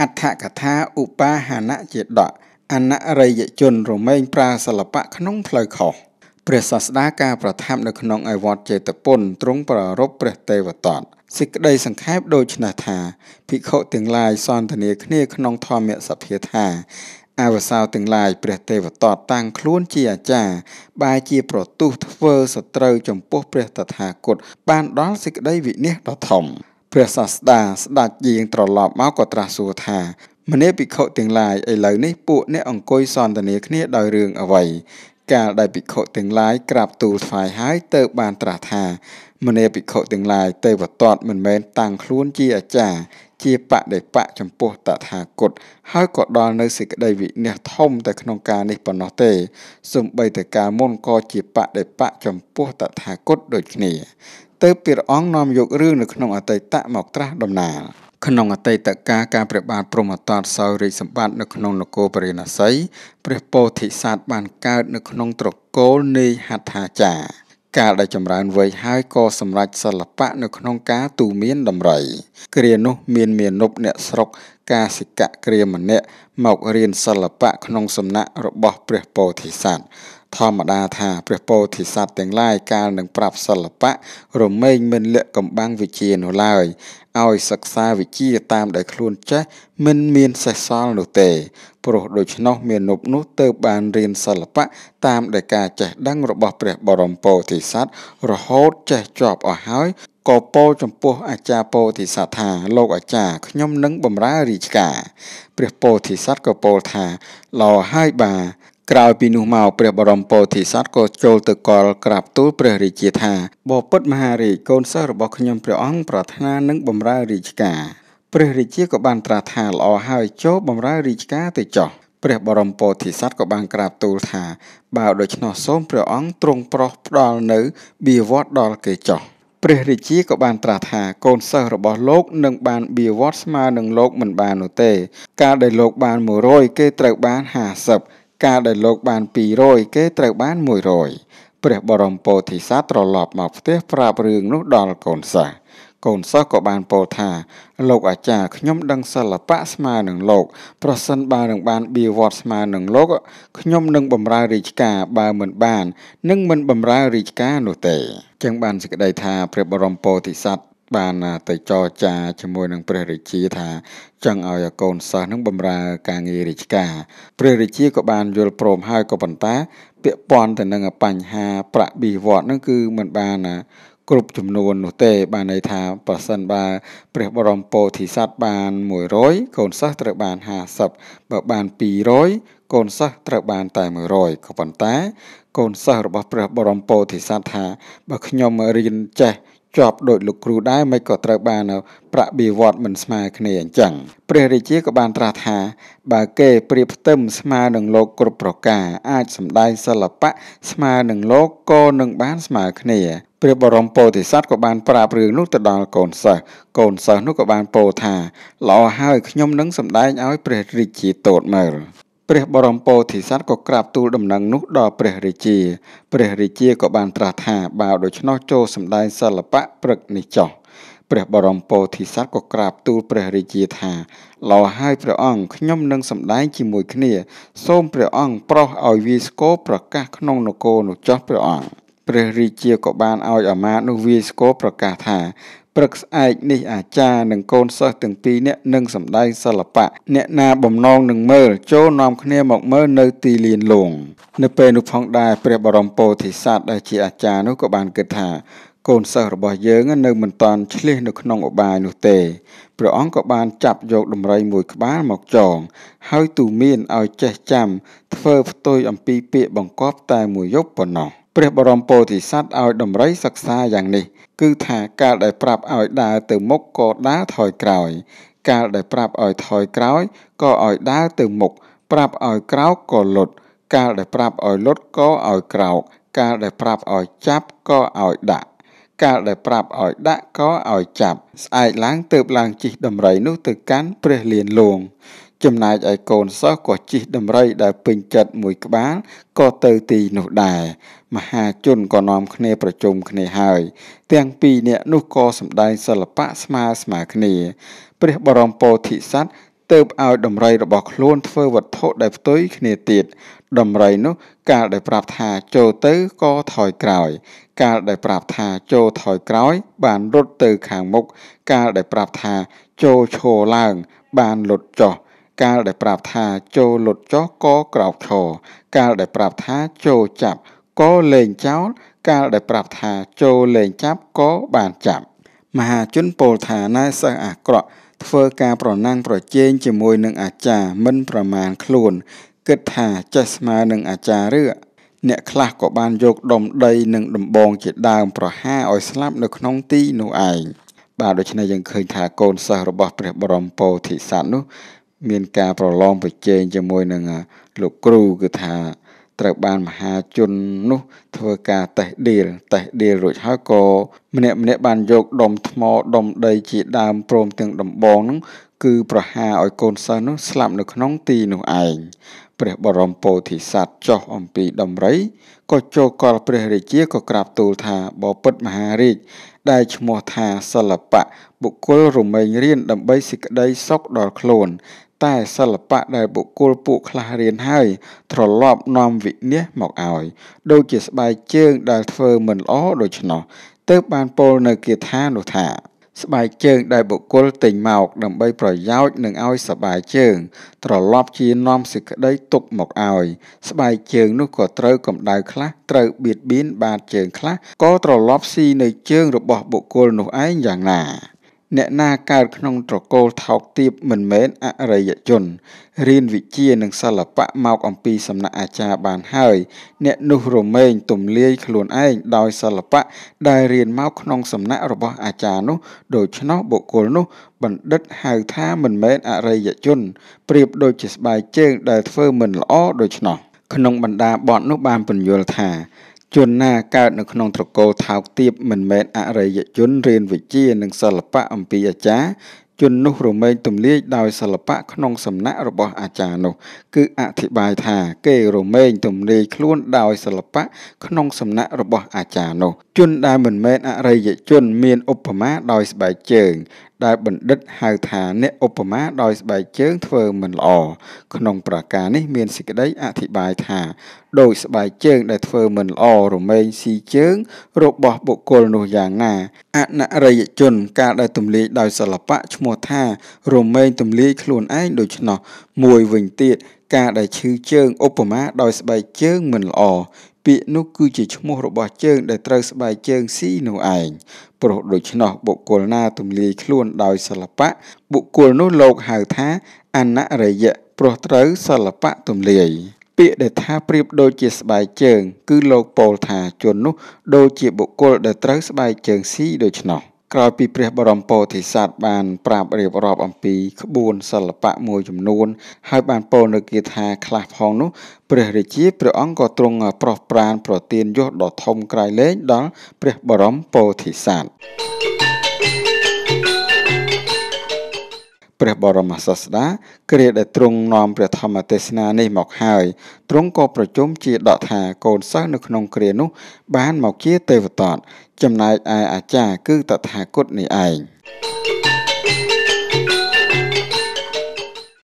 អដ្ឋកថាឧបាហានៈជាដកអនរិយជនរមែងប្រាសិល្បៈក្នុងផ្លូវខុសព្រះសាស្តាការប្រថាប់នៅក្នុងឯវត្តចេតពុនទ្រង់ប្ររពព្រះទេវតតសេចក្តីសង្ខេបដូច្នេះថា ភិក្ខុទាំងឡាយសន្ទនាគ្នាក្នុងធម្មសភាថាអវសោទាំងឡាយព្រះទេវតតតាំងខ្លួនជាអាចារ្យបែជា ប្រទុះធ្វើសត្រូវចំពោះព្រះតថាគតបានដល់សេចក្តីវិនិច្ឆ័យដ៏ធំព្រះសាស្តាស្ដេចយាងត្រឡប់មកក៏ត្រាស់សួរថាមនេភិក្ខុទាំងឡាយឥឡូវនេះពួកអ្នកអង្គុយសន្ទនាគ្នាដោយរឿងអ្វីកាលដែលភិក្ខុទាំងឡាយក្រាបទូលថ្វាយហើយទៅបានត្រាស់ថាមនីភិក្ខុទាំងឡាយទេវតាត់មិនមែនតាំងខ្លួនជាអាចារ្យជាបដិបៈចំពោះតថាគតហើយក៏ដល់នៅសេចក្តីវិន័យធំតែក្នុងការនេះប៉ុណ្ណោះទេសំបីតែការមុនក៏ជាបដិបៈចំពោះតថាគតដូចគ្នាទៅព្រះអង្គនាំយករឿងនៅក្នុងអតីតមកត្រាស់ដំណាលក្នុងអតីតកាលការព្រះបាទព្រហ្មទត្តសោយរាជសម្បត្តិនៅក្នុងនគរពរាណសីព្រះពោធិសត្វបានកើតនៅក្នុងត្រកូលនៃហត្ថាចារ្យកាលដែលចម្រើនវ័យហើយក៏សម្រេចសិល្បៈនៅក្នុងការទូមានដំរីគ្រានោះមានមាណពអ្នកស្រុកកាសិកៈគ្រាម្នាក់មករៀនសិល្បៈក្នុងសំណាក់របស់ព្រះពោធិសត្វធម្មតាថាព្រះពោធិសត្វទាំងឡាយកាលនឹងប្រាប់សិល្បៈរមែងមិនលាក់កំបាំងវិជានោះឡើយឲ្យសិក្សាវិជាតាមដែលខ្លួនចេះមិនមានសេះសល់នោះទេ ព្រោះដូច្នោះមាននប់នោះទៅបានរៀនសិល្បៈតាមដែលការចេះដឹងរបស់ព្រះបរមពោធិសត្វរហូតចេះជាប់អស់ហើយក៏ពោលចំពោះអាចារ្យពោធិសត្វថាលោកអាចារ្យខ្ញុំនឹងបម្រើរាជការព្រះពោធិសត្វក៏ពោលថាល្អហើយបាទក្រោយពីនោះមកព្រះបរមពោធិសត្វក៏ចូលទៅកលក្រាបទូលព្រះរាជាថាបបិទ្ធមហារាជកូនសិស្សរបស់ខ្ញុំព្រះអង្គប្រាថ្នានឹងបម្រើរាជការព្រះរាជាក៏បានត្រាស់ថាល្អហើយចូលបម្រើរាជការទៅចោះព្រះបរមពោធិសត្វក៏បានក្រាបទូលថាបើដូច្នោះសូមព្រះអង្គទ្រង់ប្រោះផ្ដល់នៅបៀវត្តដល់គេចោះព្រះរាជាក៏បានត្រាស់ថាកូនសិស្សរបស់លោកនឹងបានបៀវត្តស្មើនឹងលោកមិនបាននោះទេកាលដែលលោកបាន100គេត្រូវបាន50កាលដែលលោកបាន200គេត្រូវបាន100ព្រះបរមពោធិសត្វត្រឡប់មកផ្ទះប្រាប់រឿងនោះ ដល់កូនសិស្សកូនសិស្សក៏បានពោលថា លោកអាចារ្យខ្ញុំដឹងសិល្បៈស្មើនឹងលោក ប្រសិនបើនឹងបានបៀវត្តស្មើនឹងលោកខ្ញុំនឹងបម្រើរាជការបើមិន បាននឹងមិនបម្រើរាជការនោះទេចឹងបានសេចក្តីថាព្រះបរមពោធិសត្វបានទៅចរចាជាមួយនឹងព្រះរាជាថា ចង់ឲ្យកូនសិស្សនឹងបម្រើការងាររាជការព្រះរាជាក៏បានយល់ព្រមហើយក៏ប៉ុន្តែពាក់ព័ន្ធទៅនឹងបញ្ហាប្រាក់បៀវត្សនឹងគឺមិនបានគ្រប់ចំនួននោះទេបានន័យថាប្រសិនបើព្រះបរមពោធិសត្វបាន100កូនសិស្សត្រូវបាន50បើបាន200កូនសិស្សត្រូវបានតែ100ក៏ប៉ុន្តែកូនសិស្សរបស់ព្រះបរមពោធិសត្វថាបើខ្ញុំរៀនចេះជាប់ដោយលោកគ្រូដែរមិនក៏ត្រូវបានប្រាក់បៀវត្សមិនស្មើគ្នាអញ្ចឹងព្រះរាជាក៏បានត្រាស់ថាបើគេប្រៀបផ្ទឹមស្មើនឹងលោកគ្រប់ប្រការអាចសម្ដែងសិល្បៈស្មើនឹងលោកក៏នឹងបានស្មើគ្នាព្រះបរមពោធិសត្វក៏បានប្រាប់រឿងនោះទៅដល់កូនសិស្សកូនសិស្សនោះក៏បានពោលថាល្អហើយខ្ញុំនឹងសម្ដែងឲ្យព្រះរាជាទតមើលព្រះបរមពោធិសត្វក៏ក្រាបទូលដំណឹងនោះដល់ព្រះរាជាព្រះរាជាក៏បានត្រាស់ថា បើដូច្នោះចូលសម្ដែងសិល្បៈព្រឹកនេះចោះព្រះបរមពោធិសត្វក៏ក្រាបទូលព្រះរាជាថាឡោហើយព្រះអង្គខ្ញុំនឹងសម្ដែងជាមួយគ្នា សូមព្រះអង្គប្រោសឲ្យវាយស្គរប្រកាសក្នុងនគរនោះចោះព្រះអង្គព្រះរាជាក៏បានឲ្យអាមាត្យនោះវាយស្គរប្រកាសថាព្រឹកស្អែកនេះអាចារ្យនិងកូនសិស្សទាំងពីរនាក់នឹងសម្ដែងសិល្បៈអ្នកណាបំណងនឹងមើលចូលនាំគ្នាមកមើលនៅទីលានលងនៅពេលនោះផងដែរព្រះបរមពោធិសត្វដែលជាអាចារ្យនោះក៏បានគិតថាកូនសិស្សរបស់យើងនៅមិនតាន់ឆ្លៀសនៅក្នុងឧបាយនោះទេព្រះអង្គក៏បានចាប់យកដំរីមួយក្បាលមកចង ហើយទូមានឲ្យចេះចាំធ្វើផ្ទុយអំពីពាក្យបង្គាប់តែមួយយប់ប៉ុណ្ណោះព្រះបរមពោធិសត្វឲ្យដំរីសិក្សាយ៉ាងនេះគឺថាកាលដែលប្រាប់ឲ្យដើរទៅមុខក៏ដើរថយក្រោយកាលដែលប្រាប់ឲ្យថយក្រោយក៏ឲ្យដើរទៅមុខប្រាប់ឲ្យក្រោកក៏លុតកាលដែលប្រាប់ឲ្យលុតក៏ឲ្យក្រោកកាលដែលប្រាប់ឲ្យចាប់ក៏ឲ្យដាក់កាលដែលប្រាប់ឲ្យដាក់ក៏ឲ្យចាប់ស្អែកឡើងទៅឡើងជិះដំរីនោះទៅកាន់ព្រះលានលួងចំណែកឯកូនសិស្សក៏ជិះដំរីដែលពេញចិត្តមួយក្បាលក៏ទៅទីនោះដែរមហាជនក៏នាំគ្នាប្រជុំគ្នាហើយ ទាំងពីរនាក់នោះក៏សម្ដែងសិល្បៈស្មើស្មើគ្នាព្រះបរមពោធិសត្វទៅឲ្យដំរីរបស់ខ្លួនធ្វើវត្ថុដែលផ្ទុយគ្នាទៀតដំរីនោះកាលដែលប្រាប់ថាចូលទៅក៏ថយក្រោយកាលដែលប្រាប់ថាចូលថយក្រោយបានរត់ទៅខាងមុខកាលដែលប្រាប់ថាចូលឈរឡើងបានលុតចុះកាលដែលប្រាប់ថាចូលលុតចោះក៏ក្រោកឈរកាលដែលប្រាប់ថាចូលចាប់ក៏លែងចោលកាលដែលប្រាប់ថាចូលលែងចាប់ក៏បានចាប់មហាជនពោលថាណែសិស្សអាក្រក់ធ្វើការប្រណាំងប្រជែងជាមួយនឹងអាចារ្យមិនប្រមាណខ្លួន គិតថាចេះស្មើនឹងអាចារ្យឬអ្នកខ្លះក៏បានយកដុំដីនិងដំបងជាដើមប្រហារឲ្យស្លាប់នៅក្នុងទីនោះឯងបាទដូច្នេះយើងឃើញថាកូនសិស្សរបស់ព្រះបរមពោធិសត្វនោះមានការប្រឡងប្រជែងជាមួយនឹងលោកគ្រូគឺថា ត្រូវបានមហាជននោះធ្វើការតេះដៀលតេះដៀលរួចហើយក៏ម្នាក់ម្នាក់បានយកដុំថ្មដុំដីជាដើមព្រមទាំងដំបងនោះគឺប្រហារឲ្យកូនសិស្សនោះស្លាប់នៅក្នុងទីនោះឯងព្រះបរមពោធិសត្វចោះអំពីដំរីក៏ចូលកលព្រះរាជាក៏ក្រាបទូលថាបពិតមហារាជដែលឈ្មោះថាសិល្បៈបុគ្គលរមែងរៀនដើម្បីសេចក្តីសុខដល់ខ្លួនតែសិល្បៈដែលបុគ្គលពួកខ្លះរៀនហើយ ត្រឡប់នាំវិនិច្ឆ័យមកឲ្យ ដូចជាស្បែកជើងដែលធ្វើមិនល្អដូច្នោះទើបបានពោលនៅគាថានោះថាស្បែកជើងដែលបុគ្គលទិញមកដើម្បីប្រយោជន៍នឹងឲ្យសបាយជើងត្រឡប់ជានាំសេចក្តីទុកមកឲ្យ ស្បែកជើងនោះក៏ត្រូវកម្ដៅខ្លះត្រូវបៀតបៀនបាតជើងខ្លះក៏ត្រឡប់ស៊ីនៅជើង របស់បុគ្គលនោះឯងយ៉ាងណាអ្នកណាកើតក្នុងត្រកូលថោកទាបមិនមែនអរិយជន រៀនវិជ្ជានិងសិល្បៈមកអំពីសំណាក់អាចារ្យបានហើយ អ្នកនោះរមែងទំលាយខ្លួនឯងដោយសិល្បៈដែលរៀនមកក្នុងសំណាក់របស់អាចារ្យនោះ ដូច្នោះបុគ្គលនោះបណ្ឌិតហៅថាមិនមែនអរិយជនប្រៀបដូចជាស្បែកជើងដែលធ្វើមិនល្អដូច្នោះក្នុងបੰដាបទនោះបានពន្យល់ថាជនណាកើតនៅក្នុងត្រកូលថោកទាបមិនមែនអរិយជនរៀនវិជ្ជា និងសិល្បៈអំពីអាចារ្យជននោះរមែងទម្លាយដោយសិល្បៈក្នុងសំណាក់របស់អាចារ្យនោះគឺអធិប្បាយថាគេរមែងទម្លាយខ្លួនដោយសិល្បៈក្នុងសំណាក់របស់អាចារ្យនោះ ជនដែលមិនមែនអរិយជន មានឧបមាដោយស្បែកជើងដែលបណ្ឌិតហៅថាអ្នកឧបមាដោយស្បែកជើងធ្វើមិនល្អក្នុងប្រការនេះមានសេចក្តីអធិប្បាយថាដោយស្បែកជើង ដែលធ្វើមិនល្អរមែងស៊ីជើង របស់បុគ្គលនោះយ៉ាងណាអនរិយជន ការដែលទម្លាយដោយសិល្បៈឈ្មោះថារមែងទម្លាយខ្លួនឯងដូច្នោះមួយវិញទៀត ការដែលឈឺជើង ឧបមាដោយស្បែកជើងមិនល្អពាក្យនោះគឺជាឈ្មោះរបស់ជើង ដែលត្រូវស្បែកជើងស៊ីនោះឯងព្រោះដូច្នោះបុគ្គលណាទម្លាយខ្លួន ដោយសិល្បៈបុគ្គលនោះលោកហៅថាអនរិយៈព្រោះត្រូវសិល្បៈទម្លាយពាក្យដែលថាប្រៀបដូចជាស្បែកជើង គឺលោកពោលថា ជននោះដូចជា បុគ្គលដែលត្រូវស្បែកជើងស៊ីដូច្នោះ។ក្រោយពីព្រះបរមពោធិសត្វបានប្រាប់រៀបរាប់អំពីក្បួនសិល្បៈមួយចំនួនហើយបានពោលនៅគាថាខ្លះផងនោះព្រះរាជាព្រះអង្គក៏ទ្រង់ប្រោះប្រានប្រទានយសដ៏ធំក្រៃលែងដល់ព្រះបរមពោធិសត្វព្រះបរមសាស្តាគ្រាដែលទ្រង់នាំព្រះធម្មទេសនានេះមកហើយទ្រង់ក៏ប្រជុំជាដកថាកូនសិស្សនៅក្នុងគ្រានោះបានមកជាទេវតតចំណែកឯអាចារ្យគឺតថាគតនេះឯង។